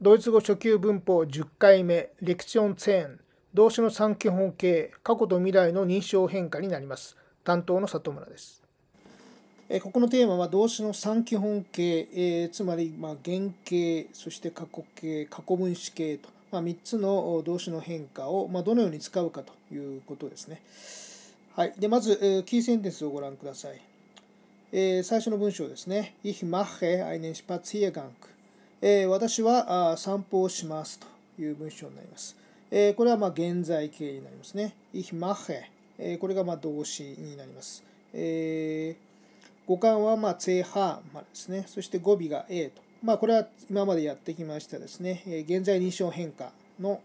ドイツ語初級文法10回目、レクション10、動詞の3基本形、過去と未来の認証変化になります。担当の里村です。えここのテーマは動詞の3基本形、えー、つまり、まあ、原形、そして過去形、過去分詞形と、まあ、3つの動詞の変化を、まあ、どのように使うかということですね。はい、でまず、えー、キーセンテンスをご覧ください。えー、最初の文章ですね。Ich mache einen Spaziergang. えー、私は散歩をしますという文章になります。えー、これはま現在形になりますね。ich mache、えー、これがま動詞になります。えー、語感はま zh までですね。そして語尾が a と。まあ、これは今までやってきましたですね。え現在認証変化の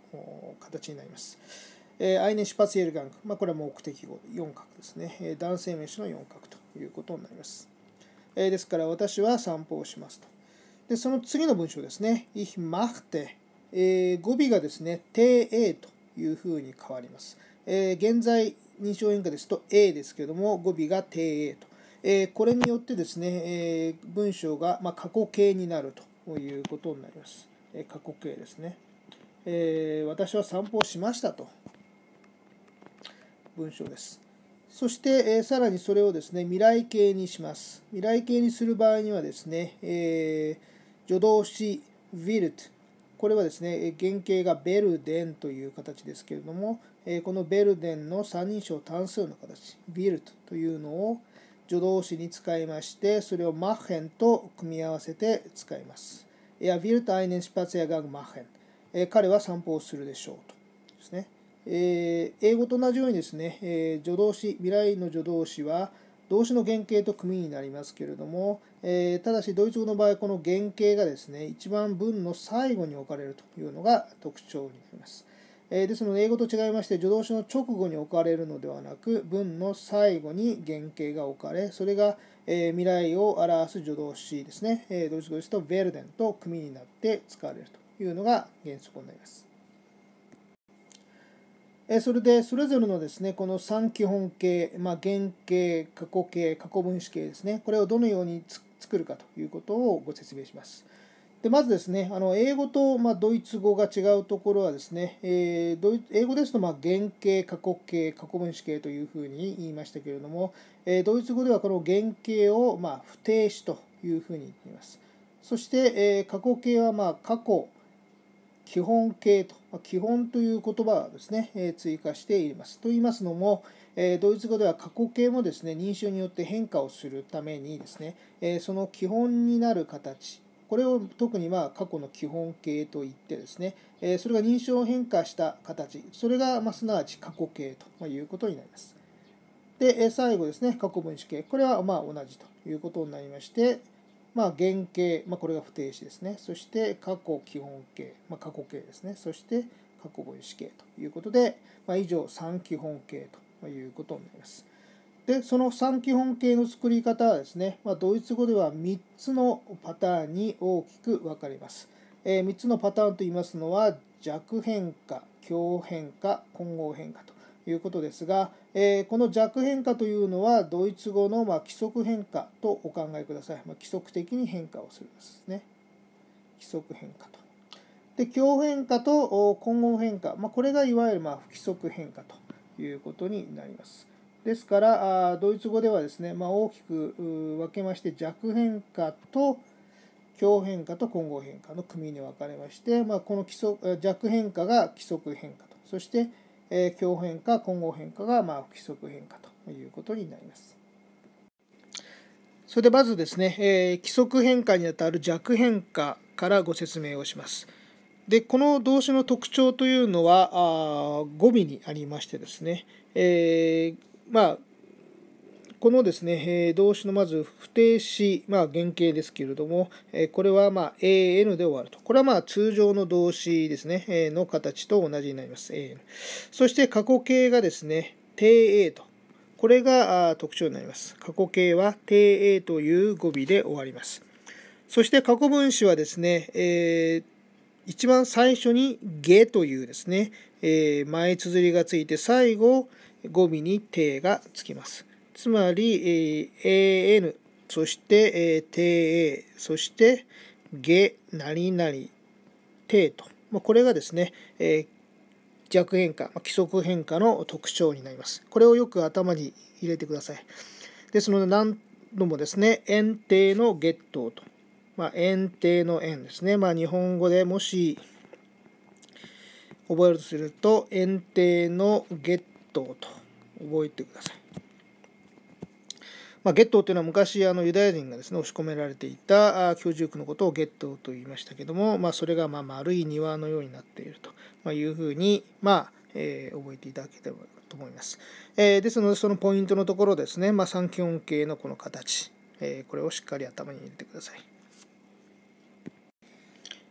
形になります。えアイネシパツエルガンク、まあ、これは目的語、4角ですね。え男性名詞の4角ということになります。えですから、私は散歩をしますと。で、その次の文章ですね。ich machte、えー、語尾がですね、te というふうに変わります。えー、現在認証変化ですと a ですけども、語尾が te と。えー、これによってですね、えー、文章が、まあ、過去形になるということになります。えー、過去形ですね、えー。私は散歩しましたと。文章です。そして、えー、さらにそれをですね、未来形にします。未来形にする場合にはですね、えー助動詞 wilt これはですね原型がベルデンという形ですけれどもこのベルデンの三人称単数の形 w ィルトというのを助動詞に使いましてそれをマッヘンと組み合わせて使います。Er w ルトアイネン e パツヤガグマヘン。g 彼は散歩をするでしょうとですね。え英語と同じようにですね、え助動詞未来の助動詞は動詞の原型と組になりますけれども、えー、ただしドイツ語の場合この原型がですね一番文の最後に置かれるというのが特徴になります、えー、ですので英語と違いまして助動詞の直後に置かれるのではなく文の最後に原型が置かれそれが、えー、未来を表す助動詞ですね、えドイツ語ですとヴェルデンと組になって使われるというのが原則になりますえそれでそれぞれのですねこの3基本形、まあ、原形過去形過去分子形ですねこれをどのように作るかということをご説明します。でまずですねあの英語と、まあ、ドイツ語が違うところはですね、えー、英語ですと、まあ、原形過去形過去分子形というふうに言いましたけれども、えー、ドイツ語ではこの原形を、まあ、不定詞というふうに言っています。そして、えー、過去形は、まあ、過去基本形と、基本という言葉をですね、え追加しています。と言いますのも、えドイツ語では過去形もですね、認証によって変化をするためにですね、えその基本になる形、これを特にまあ過去の基本形といってですね、えそれが認証変化した形、それがますなわち過去形ということになります。で、最後ですね、過去分子形、これはまあ同じということになりまして、まあ、原型、まあ、これが不定詞ですね。そして、過去基本形、まあ、過去形ですね。そして、過去分子形ということで、まあ、以上3基本形ということになります。で、その3基本形の作り方はですね、まあ、ドイツ語では3つのパターンに大きく分かります。えー、3つのパターンといいますのは、弱変化、強変化、混合変化と。いうことですが、えー、この弱変化というのはドイツ語のま規則変化とお考えください、まあ、規則的に変化をするんですね規則変化とで強変化と混合変化、まあ、これがいわゆるま不規則変化ということになりますですからドイツ語ではですね、まあ、大きく分けまして弱変化と強変化と混合変化の組に分かれまして、まあ、この基礎弱変化が規則変化とそしてえー、変化、混合変化が、まあ、不規則変化ということになります。それでまずですね、えー、規則変化にあたる弱変化からご説明をします。でこの動詞の特徴というのはあ語尾にありましてですね、えー、まあこのですね、え動詞のまず不定詞、まあ、原型ですけれども、えこれはま an で終わると。これはまあ通常の動詞ですね、えの形と同じになります。an。そして過去形がですね、定 a と。これが特徴になります。過去形は定 a という語尾で終わります。そして過去分詞はですね、えー一番最初に「げ」というですね、えー、前綴りがついて最後語尾に「手がつきます。つまり、えー、an そして、えー、ta そして下何々てと、まあ、これがですね、えー、弱変化、まあ、規則変化の特徴になりますこれをよく頭に入れてくださいですので何度もですね円定の月頭と、まあ、円定の円ですね、まあ、日本語でもし覚えるとすると円定の月頭と覚えてくださいまあ、ゲットーというのは昔あのユダヤ人がですね押し込められていた居住区のことをゲットーと言いましたけども、まあ、それがまあ丸い庭のようになっているというふうに、まあえー、覚えていただければと思います。えー、ですのでそのポイントのところですね、まあ、三基本形のこの形、えー、これをしっかり頭に入れてください。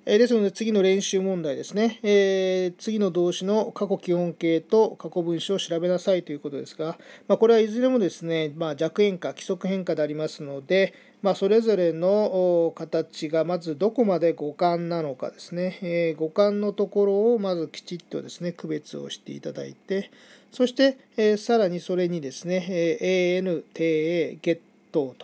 えですので次の練習問題ですね、えー、次の動詞の過去基本形と過去分詞を調べなさいということですが、まあ、これはいずれもですね、まあ、弱変化規則変化でありますので、まあ、それぞれの形がまずどこまで五感なのかですね、えー、互のところをまずきちっとですね区別をしていただいてそして、えー、さらにそれにですね、えー、AN、TA、ゲッ t と、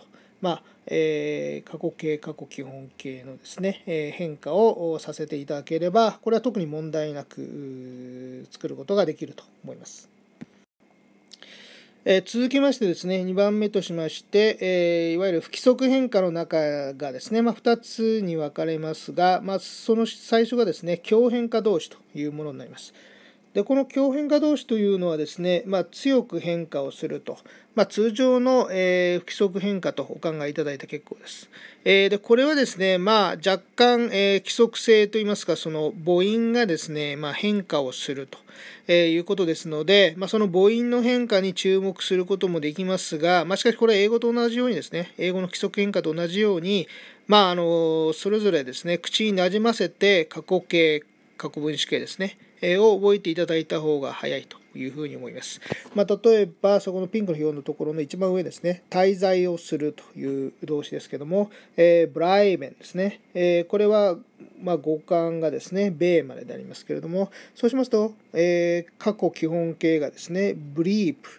まあえ過去形過去基本形のですね、え変化をさせていただければこれは特に問題なく作ることができると思います。え続きましてですね、2番目としまして、えいわゆる不規則変化の中がですね、まあ、2つに分かれますが、まあ、その最初がですね、強変化同士というものになります。でこの共変化同士というのはですね、まあ、強く変化をすると、まあ、通常の、えー、不規則変化とお考えいただいて結構です。えー、でこれはですね、まあ、若干、えー、規則性といいますかその母音がですね、まあ、変化をすると、えー、いうことですので、まあ、その母音の変化に注目することもできますが、まあ、しかしこれは英語と同じようにですね英語の規則変化と同じように、まあ、あのそれぞれですね口になじませて過去形過去分詞形ですねを覚えていただいた方が早いというふうに思います。まあ、例えば、そこのピンクの表のところの一番上ですね、滞在をするという動詞ですけども、えー、ブライベンですね。えー、これは、まあ、語感がですね、米まででありますけれども、そうしますと、えー、過去基本形がですね、ブリープ。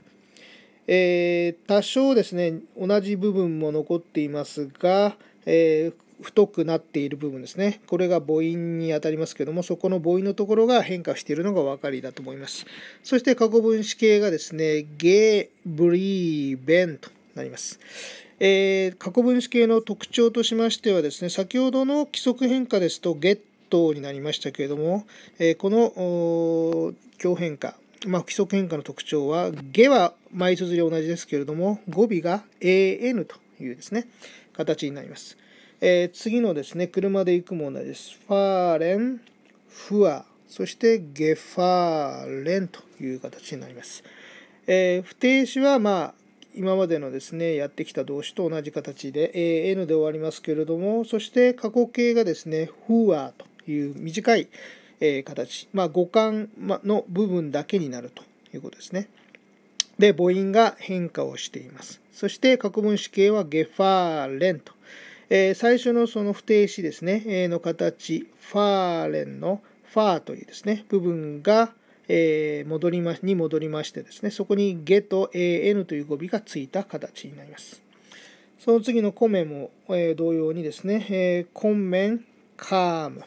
えー、多少ですね、同じ部分も残っていますが、えー、太くなっている部分ですねこれが母音にあたりますけどもそこの母音のところが変化しているのがお分かりだと思いますそして過去分詞形がですねゲブリーベンとなります、えー、過去分詞形の特徴としましてはですね先ほどの規則変化ですとゲットになりましたけれども、えー、この強変化まあ、規則変化の特徴は、下は前綴り同じですけれども、語尾が an というですね、形になります。えー、次のですね、車で行く問題です。ファーレン、フア、そしてゲファーレンという形になります。えー、不定詞は、まあ、今までのですね、やってきた動詞と同じ形で、えー、N で終わりますけれども、そして過去形がですね、フアという短い、え形、まあ、感の部分だけになるということですね。で、母音が変化をしています。そして、過去分詞形はゲファーレンと。えー、最初のその不定詞ですね、えー、の形、ファーレンのファーというですね、部分が、えー、戻りまに戻りましてですね、そこにゲと an という語尾がついた形になります。その次のコメも、えー、同様にですね、えー、コンメン、カーム、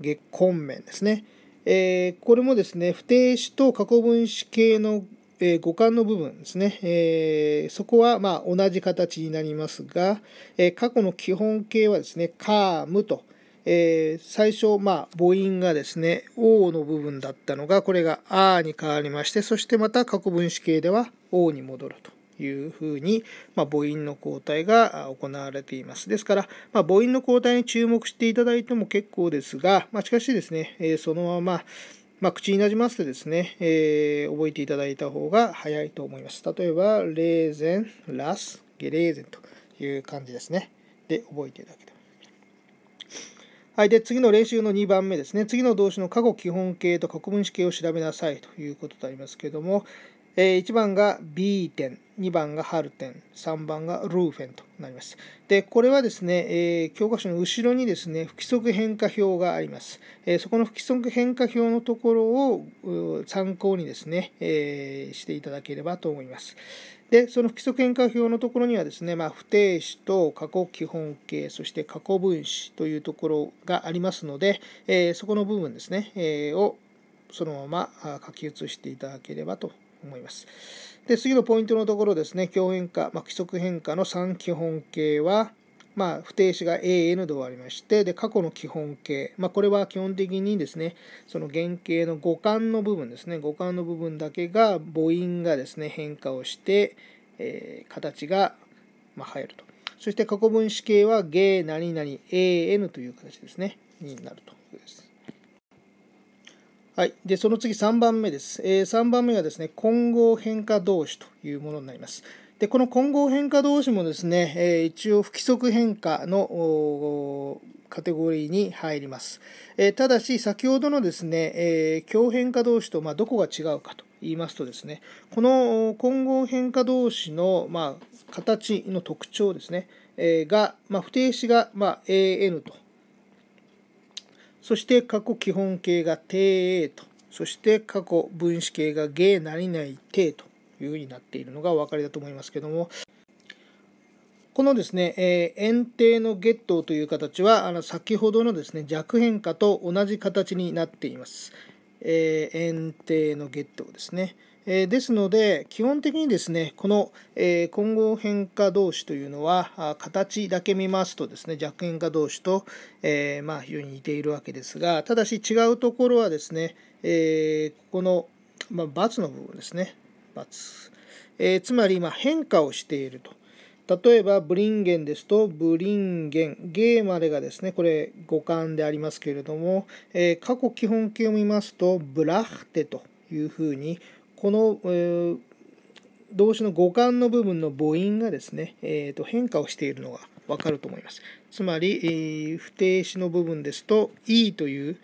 ゲコンメンですね。えー、これもですね、不定詞と過去分詞形のえー、五感の部分ですね、えー、そこはまあ同じ形になりますが、えー、過去の基本形はですね「カーム」と、えー、最初まあ母音がですね「O」の部分だったのがこれが「A に変わりましてそしてまた過去分子形では「O」に戻ると。いうふうに、まあ、母音の交代が行われています。ですから、まあ、母音の交代に注目していただいても結構ですが、まあ、しかしですね、えー、そのまま、まあ、口になじませてですね、えー、覚えていただいた方が早いと思います。例えば、レーゼン、ラス、ゲレーゼンという感じですね。で、覚えていただければ。はい、で次の練習の2番目ですね。次の動詞の過去基本形と過去分詞形を調べなさいということでありますけれども、えー、1番が B 点、2番がハル点、3番がルーフェンとなります。で、これはですね、えー、教科書の後ろにですね、不規則変化表があります。えー、そこの不規則変化表のところを参考にですね、えー、していただければと思います。で、その不規則変化表のところにはですね、まあ、不定詞と過去基本形、そして過去分詞というところがありますので、えそこの部分ですね、えをそのまま書き写していただければと思います。で、次のポイントのところですね、強変化、まあ、規則変化の3基本形は、まあ、不定詞が AN で終わりまして、で、過去の基本形、まあ、これは基本的にですね、その原型の五感の部分ですね、五感の部分だけが、母音がですね、変化をして、えー、形が、ま入ると。そして過去分詞形は、ゲー何々 AN という形ですね、になるということです。はい、でその次3番目です、えー、3番目がですね混合変化動詞というものになりますでこの混合変化動詞もですね、えー、一応不規則変化のカテゴリーに入ります、えー、ただし先ほどのですね、えー、強変化動詞と、まあ、どこが違うかと言いますとですねこの混合変化動詞の、まあ、形の特徴ですね、えー、が、まあ、不定詞が、まあ、AN とそして過去基本形が定 A と、そして過去分子形が芸ない定というふうになっているのがお分かりだと思いますけども、このですね、えー、円定の月頭という形は、あの先ほどのですね、弱変化と同じ形になっています。えー、円定の月頭ですね。えですので、基本的にですね、この、え混合変化同士というのは、形だけ見ますとですね、弱変化同士と、えまあ、非常に似ているわけですが、ただし違うところはですね、えここの、まあ、×の部分ですね、×。えつまり、変化をしていると。例えばブリンゲンですとブリンゲンゲーまでがですねこれ五感でありますけれども、えー、過去基本形を見ますとブラッテというふうにこの、えー、動詞の語感の部分の母音がですね、えーと、変化をしているのが分かると思います。つまり、えー、不定詞の部分ですと「e」という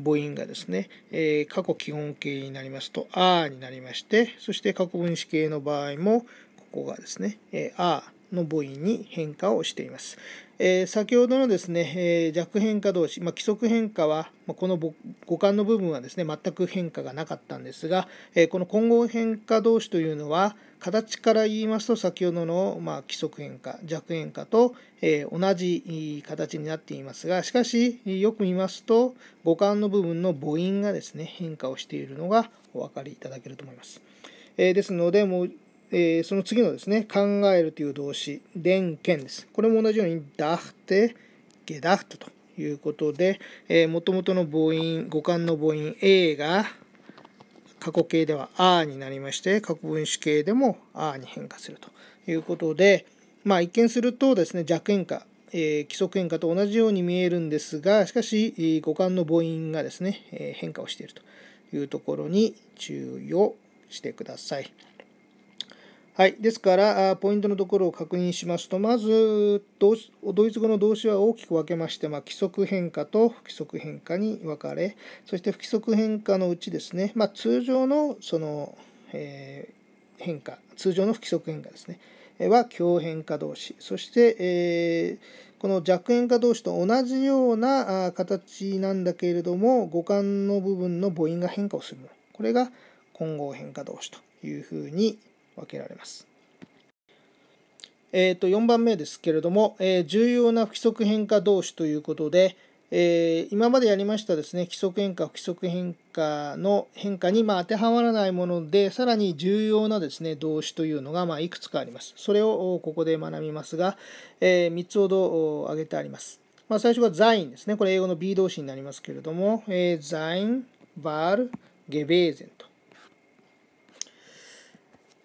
母音がですね、えー、過去基本形になりますと「あ」になりましてそして過去分詞形の場合もここがですね「えー、あ」の母音に変化をしています。えー、先ほどのですね、えー、弱変化同士、まあ、規則変化は、まあ、この五感の部分はですね全く変化がなかったんですが、えー、この混合変化同士というのは形から言いますと先ほどの、まあ、規則変化弱変化と、え同じ形になっていますがしかしよく見ますと五感の部分の母音がですね変化をしているのがお分かりいただけると思います。えですのでもうえー、その次のですね、考えるという動詞、電験です。これも同じように、ダフテ、ゲダフトということで、えと元々の母音、五感の母音 A が、過去形では r になりまして、過去分詞形でも r に変化するということで、まあ一見するとですね、弱変化、えー、規則変化と同じように見えるんですが、しかし、五感の母音がですね、え変化をしているというところに注意をしてください。はい、ですからポイントのところを確認しますとまずドイツ語の動詞は大きく分けまして、まあ、規則変化と不規則変化に分かれそして不規則変化のうちですね、まあ、通常のその、えー、変化通常の不規則変化ですねは強変化動詞そして、えー、この弱変化動詞と同じような形なんだけれども五感の部分の母音が変化をするものこれが混合変化動詞というふうに分けられます。えー、と4番目ですけれども、えー、重要な不規則変化同士ということで、えー、今までやりましたですね規則変化不規則変化の変化にまあ当てはまらないものでさらに重要なですね動詞というのがまあいくつかありますそれをここで学びますが、えー、3つほど挙げてあります、まあ、最初はザインですねこれ英語の B 動詞になりますけれども、え院ザインバールゲベーゼンと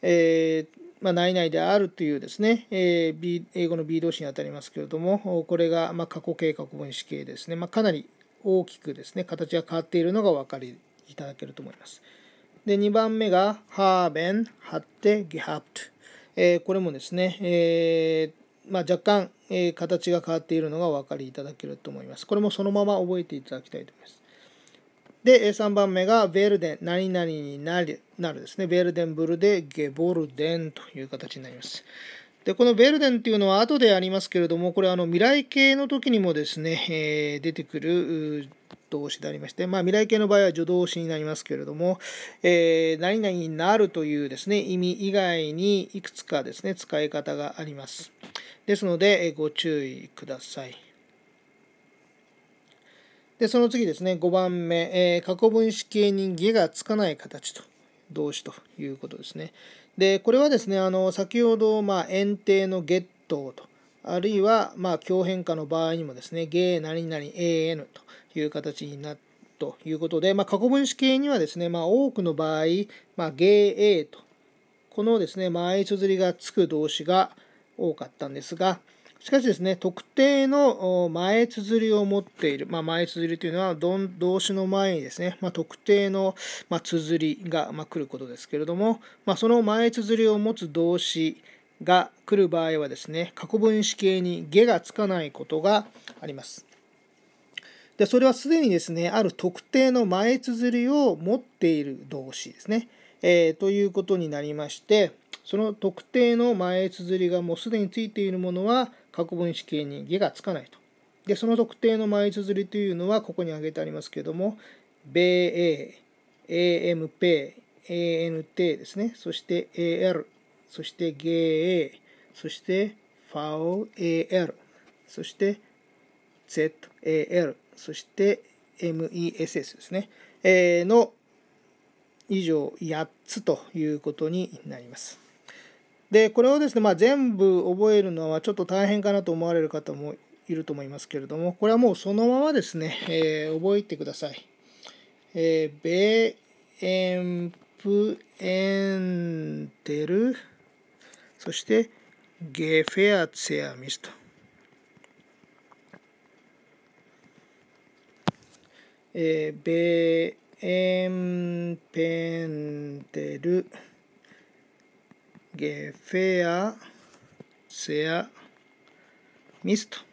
えーまあ、内々であるというですね、えー、B、英語の B 動詞にあたりますけれども、これがまあ過去形、過去分詞形ですね、まあ、かなり大きくですね、形が変わっているのがお分かりいただけると思います。で、2番目が、ハーベン、ハッテ、ゲハプト。えこれもですね、えーまあ、若干、えー、形が変わっているのがお分かりいただけると思います。これもそのまま覚えていただきたいと思います。で、3番目が、ヴェルデン、何々になる、なるですね。ヴェルデンブルで、ゲボルデンという形になります。で、このヴェルデンっていうのは後でありますけれども、これあの未来形の時にもですね、えー、出てくる動詞でありまして、まあ、未来形の場合は助動詞になりますけれども、えー、何々になるというですね、意味以外にいくつかですね、使い方があります。ですので、ご注意ください。で、その次ですね、5番目、えー、過去分子形に下がつかない形と、動詞ということですね。で、これはですね、あの先ほど、まあ、円定のットと、あるいは、まあ、強変化の場合にもですね、ゲー何々 AN という形になって、ということで、まあ、過去分子形にはですね、まあ、多くの場合、まあ、ゲー A と、このですね、ま相綴りがつく動詞が多かったんですが、しかしですね、特定の前綴りを持っている、まあ、前綴りというのは動詞の前にですね、まあ、特定の綴りが来ることですけれども、まあ、その前綴りを持つ動詞が来る場合はですね、過去分詞形に「げ」がつかないことがあります。でそれはすでにですね、ある特定の前綴りを持っている動詞ですね。えー、ということになりまして、その特定の前綴りがもうすでについているものは、核分子系に下がつかないと。で、その特定のつ綴りというのは、ここに挙げてありますけども、BA、AMP、ANT ですね、そして a え。そして GA、そして FAOAL、そして ZAL、そして MESS ですね、ええ。の以上8つということになります。でこれをですね、まあ、全部覚えるのはちょっと大変かなと思われる方もいると思いますけれどもこれはもうそのままですね、えー、覚えてください。えー、ベエンプエンテルそしてゲフェアツェアミスト。えー、ベエンペンテル que fea sea m i t o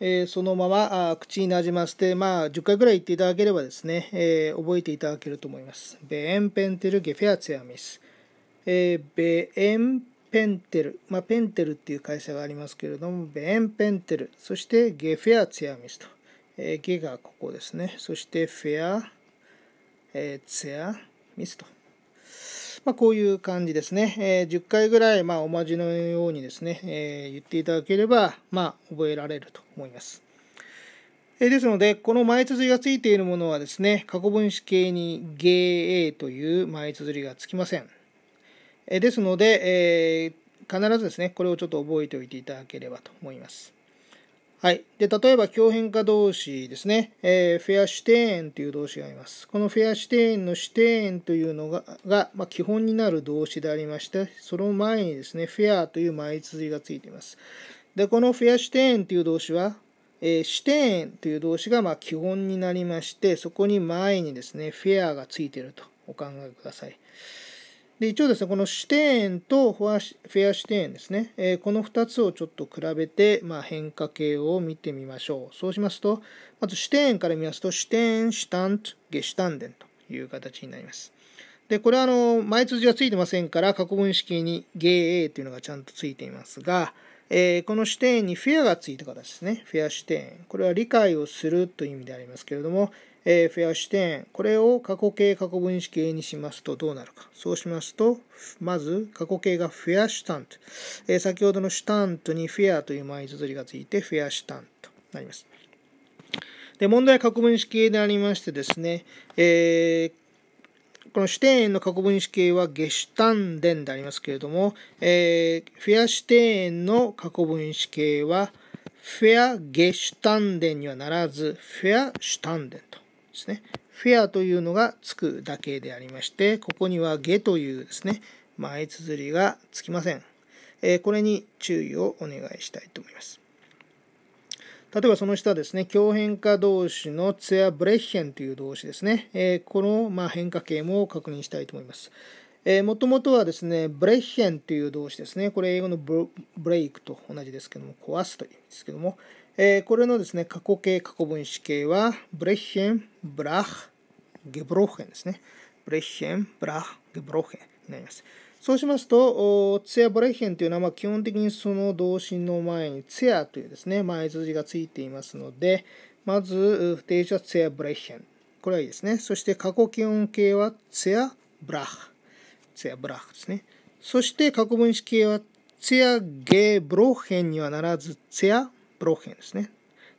えー、そのままあ口になじませて、まあ、10回ぐらい言っていただければですね、えー、覚えていただけると思います。ベエンペンテルゲフェアツェアミス。えー、ベエンペンテル、まあ、ペンテルっていう会社がありますけれども、ベエンペンテル、そしてゲフェアツェアミスと。えー、ゲがここですね。そしてフェア、えー、ツェアミスと。まあ、こういう感じですね。えー、10回ぐらい、まあ、おまじのようにですね、えー、言っていただければ、まあ、覚えられると思います。えー、ですので、この前綴りがついているものはですね、過去分詞形に GA という前綴りがつきません。えー、ですので、えー、必ずですね、これをちょっと覚えておいていただければと思います。はい。で、例えば、強変化動詞ですね。えー、フェアシュテーンという動詞があります。このフェアシュテーンのシュテーンというのが、がまあ、基本になる動詞でありまして、その前にですね、フェアという前綴りがついています。で、このフェアシュテーンという動詞は、えー、シュテーンという動詞がまあ基本になりまして、そこに前にですね、フェアがついているとお考えください。で一応ですね、この視点とフォアフェア視点ですね、えー、この2つをちょっと比べて、まあ、変化形を見てみましょう。そうしますと、まず視点から見ますと、視点、シュタント、ゲシタンデンという形になります。で、これはあの、前通じはついてませんから、過去分式にゲーエーというのがちゃんとついていますが、えー、この視点にフェアがついた形ですね。フェア視点。これは理解をするという意味でありますけれども、えー、増やして、これを過去形過去分子形にしますとどうなるか。そうしますと、まず過去形がフェアシュタント。え先ほどのシュタントにフェアという前綴りがついて、フェアシュタントとなります。で、問題は過去分子形でありましてですね、えーこのシュテーンの過去分子形はゲシュタンデンでありますけれども、えー、フェアシュテーンの過去分子形はフェアゲシュタンデンにはならず、フェアシュタンデンとですね、フェアというのがつくだけでありまして、ここには下というですね、前綴りがつきません。えこれに注意をお願いしたいと思います。例えばその下ですね、強変化動詞のツヤブレッヘンという動詞ですね。えこの、ま変化形も確認したいと思います。えもともとはですね、ブレッヘンという動詞ですね。これ英語のブレイクと同じですけども、壊すという意味ですけども、えー、これのですね、過去形、過去分詞形は、ブレッヘン、ブラッ、ゲブロッヘンですね。ブレッヘン、ブラッ、ゲブロッヘンになります。そうしますと、ツヤブレッヘンというのは、まあ、基本的にその動詞の前にツヤというですね、前筋がついていますので、まず、不定詞はツヤブレッヘン。これはいいですね。そして、過去基本形はツヤブラッ、ツヤブラッですね。そして、過去分詞形はツヤゲブロッヘンにはならず、ツヤブロヘンですね。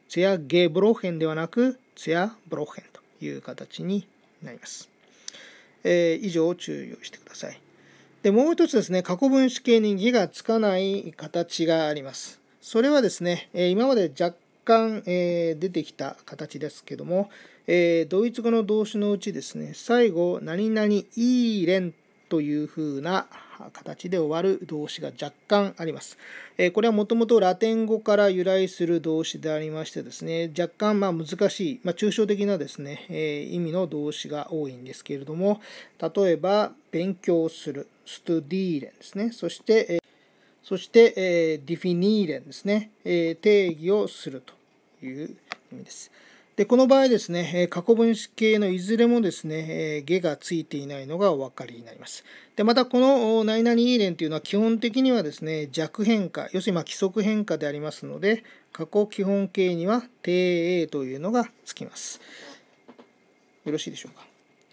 ツヤゲブロヘンではなく、ツヤブロヘンという形になります。えー、以上注意をしてください。で、もう一つですね、過去分子形に義がつかない形があります。それはですね、え今まで若干、え出てきた形ですけども、えドイツ語の動詞のうちですね、最後、何々イーレンというふうな形で終わる動詞が若干あります。えこれはもともとラテン語から由来する動詞でありましてですね、若干ま難しい、まあ、抽象的なですね、え意味の動詞が多いんですけれども、例えば、勉強する、ストディーレンですね、そして、えそして、えディフィニーレンですね、え定義をするという意味です。でこの場合ですね、過去分子系のいずれもですね、下がついていないのがお分かりになります。でまたこの何々遺伝というのは基本的にはですね、弱変化、要するにま規則変化でありますので、過去基本形には低 A というのがつきます。よろしいでしょうか。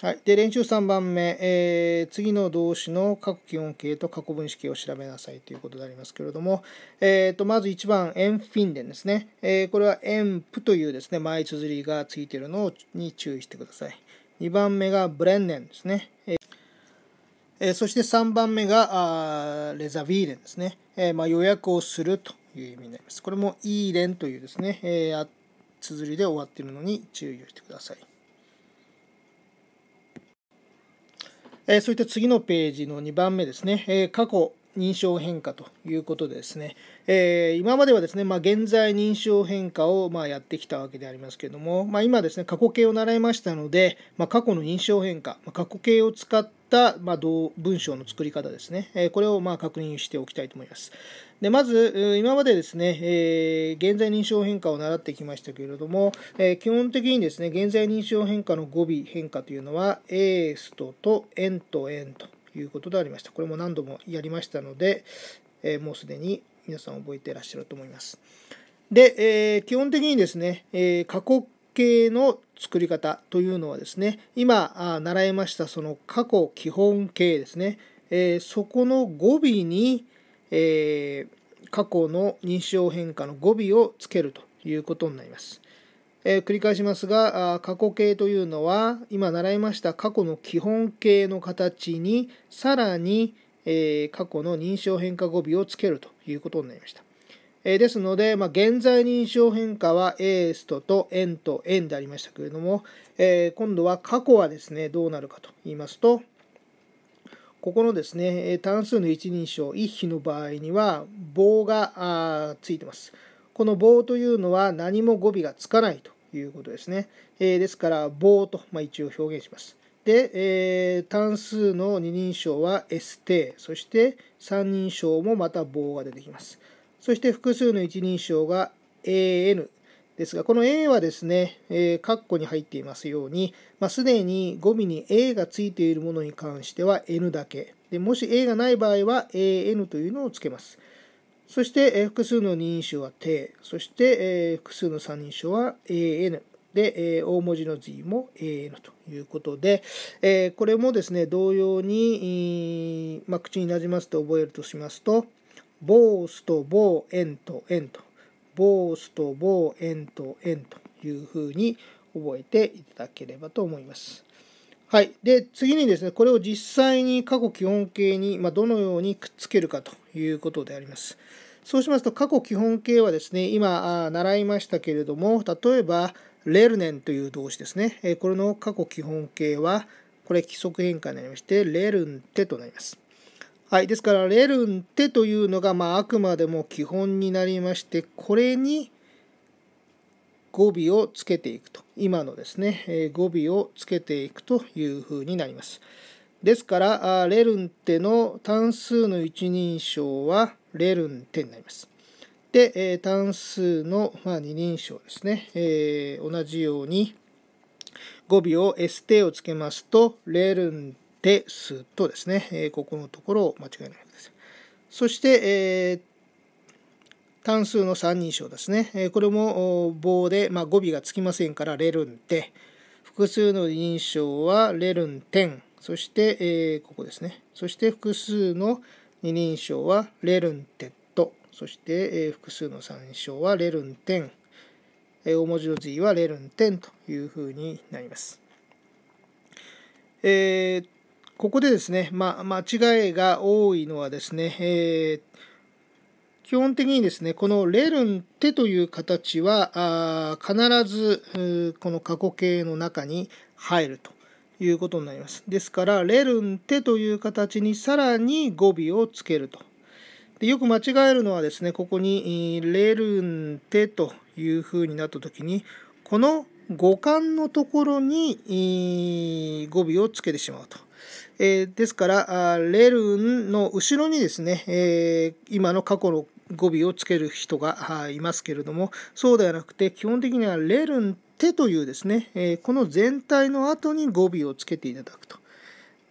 はい、で練習3番目、えー、次の動詞の過去基本形と過去分詞形を調べなさいということでありますけれども、えーと、まず1番、エンフィンデンですね。えー、これはエンプというですね、前綴りがついているのに注意してください。2番目がブレンネンですね。えーそして3番目があレザビーレンですね、えまあ、予約をするという意味になります。これもイーレンというですね、えー、綴りで終わっているのに注意をしてください。えー、そして次のページの2番目ですね、えー、過去認証変化ということでですね、えー、今まではですね、まあ、現在認証変化をまあやってきたわけでありますけれども、まあ、今ですね過去形を習いましたので、まあ、過去の認証変化、まあ、過去形を使って、まあ、文章の作り方ですね、えこれをまあ確認しておきたいと思います。でまず、今までですね、えー、現在認証変化を習ってきましたけれども、えー、基本的にですね、現在認証変化の語尾変化というのは、エースとと円と円ということでありました。これも何度もやりましたので、えー、もうすでに皆さん覚えていらっしゃると思います。で、え基本的にですね、え過去計の作り方というのはですね今習いましたその過去基本形ですね、えー、そこの語尾に、えー、過去の認証変化の語尾をつけるということになります。えー、繰り返しますが過去形というのは今習いました過去の基本形の形にさらに、え過去の認証変化語尾をつけるということになりました。えですので、まあ、現在認証変化はエーストと円と円でありましたけれども、えー、今度は過去はですね、どうなるかと言いますと、ここのですね、単数の一人称、一比の場合には棒がついてます。この棒というのは何も語尾がつかないということですね。えー、ですから、棒と、まあ、一応表現します。で、えー、単数の二人称は ST、そして三人称もまた棒が出てきます。そして複数の一人称が AN ですが、この A はですね、えー、括弧に入っていますように、まあ、すでに語尾に A がついているものに関しては N だけ。でもし A がない場合は AN というのをつけます。そして、え複数の二人称は T、そして、え複数の三人称は AN。で、え大文字の Z も AN ということで、えこれもですね、同様に、まあ、口になじませて覚えるとしますと、ボースとボーエンとエンと、ボースとボーエンとエンというふうに覚えていただければと思います。はい。で、次にですね、これを実際に過去基本形に、まあ、どのようにくっつけるかということであります。そうしますと、過去基本形はですね、今、習いましたけれども、例えば、レルネンという動詞ですね。これの過去基本形は、これ、規則変化になりまして、レルンテとなります。はい、ですからレルンテというのが、まあ、あくまでも基本になりましてこれに語尾をつけていくと今のですね、え語尾をつけていくというふうになりますですからレルンテの単数の一人称はレルンテになりますで、え単数の、まあ、二人称ですね、え同じように語尾を ST をつけますとレルンで、すとですね、えここのところを間違いないです。そして、えー、単数の三人称ですね。えこれも棒で、まあ、語尾がつきませんから、レルンテ。複数の人称はレルンテン。そして、えー、ここですね。そして複数の二人称はレルンテッド。そして、えー、複数の三人称はレルンテン。え大文字の字はレルンテンというふうになります。えー、ここでですね、まあ、間違いが多いのはですね、えー、基本的にですね、このレルンテという形は、あ必ず、この過去形の中に入るということになります。ですから、レルンテという形にさらに語尾をつけると。でよく間違えるのはですね、ここに、レルンテというふうになったときに、この語感のところに語尾をつけてしまうと。えー、ですから、レルンの後ろにですね、えー、今の過去の語尾をつける人がいますけれども、そうではなくて、基本的にはレルン手というですね、えこの全体の後に語尾をつけていただくと。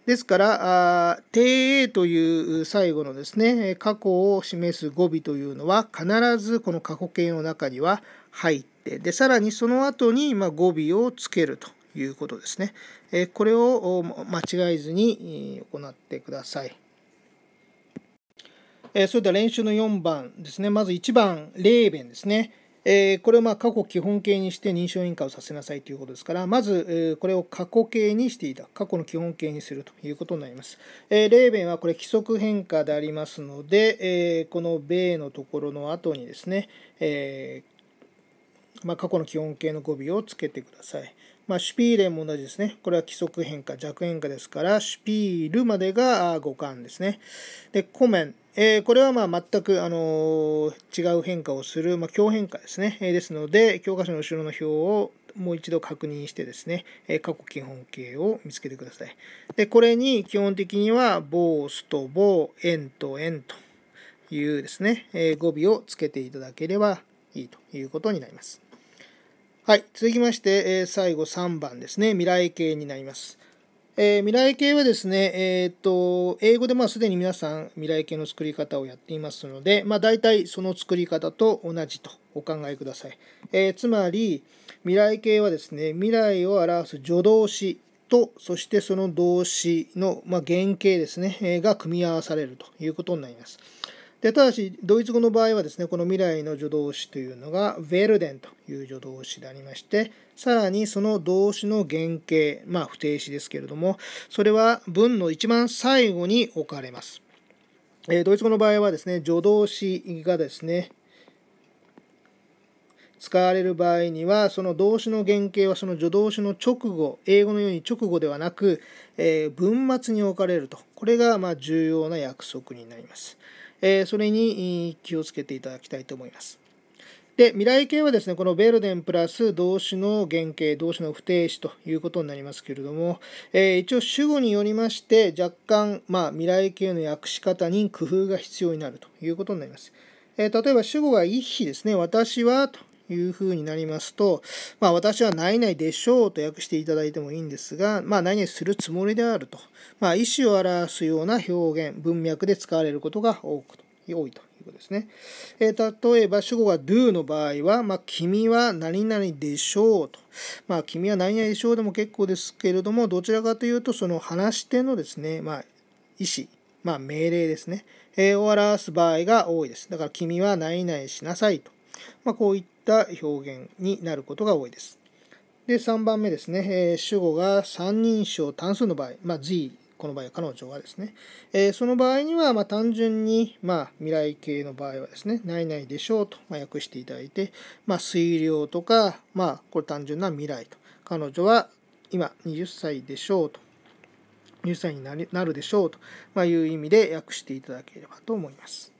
ですから、定英という最後のですね、過去を示す語尾というのは、必ずこの過去形の中には入って、で、さらにその後に、ま語尾をつけると。いうことですね。えこれを間違えずに行ってください。えそれでは練習の4番ですね。まず1番、レーベンですね。えこれをまあ過去基本形にして認証印鑑をさせなさいということですから、まず、これを過去形にしていた、過去の基本形にするということになります。えレーベンはこれ規則変化でありますので、えこの米のところの後にですね、えまあ、過去の基本形の語尾をつけてください。まあ、シュピーレンも同じですね。これは規則変化、弱変化ですから、シュピールまでが五感ですね。で、コメン。えー、これはまあ全く、あのー、違う変化をする、まあ、強変化ですね。えー、ですので、教科書の後ろの表をもう一度確認してですね、え過去基本形を見つけてください。で、これに基本的には、ボースとボー、円と円というですね、え語尾をつけていただければいいということになります。はい、続きまして、えー、最後3番ですね、未来形になります。えー、未来形はですね、えーと、と英語でまあすでに皆さん未来形の作り方をやっていますので、まあ、大体その作り方と同じとお考えください。えー、つまり未来形はですね未来を表す助動詞とそしてその動詞の、まあ、原型ですね、えー、が組み合わされるということになります。でただしドイツ語の場合はですねこの未来の助動詞というのが「ヴェルデン」という助動詞でありましてさらにその動詞の原型まあ不定詞ですけれどもそれは文の一番最後に置かれます。えドイツ語の場合はですね助動詞がですね使われる場合にはその動詞の原型はその助動詞の直後英語のように直後ではなく、えー、文末に置かれるとこれがま重要な約束になります。えそれに気をつけていただきたいと思います。で、未来形はですね、このベルデンプラス動詞の原型、動詞の不定詞ということになりますけれども、えー、一応主語によりまして、若干、まあ、未来形の訳し方に工夫が必要になるということになります。えー、例えば主語が一比ですね、私はというふうになりますと、まあ、私は何々でしょうと訳していただいてもいいんですが、まあ、何々するつもりであると、まあ、意思を表すような表現、文脈で使われることが多く多いということですね。えー、例えば、主語が do の場合は、まあ、君は何々でしょうと。まあ、君は何々でしょうでも結構ですけれども、どちらかというと、その話し手のですね、まあ、意思、まあ、命令ですね、を表す場合が多いです。だから、君は何々しなさいと。まあ、こういった表現になることが多いです。で、3番目ですね、えー、主語が三人称単数の場合、まあ、Z、この場合は彼女はですね、えー、その場合には、まあ、単純に、まあ、未来形の場合はですね、ないないでしょうと、まあ、訳していただいて、まあ、推量とか、まあ、これ単純な未来と。彼女は今20歳でしょうと。20歳になるでしょうという意味で訳していただければと思います。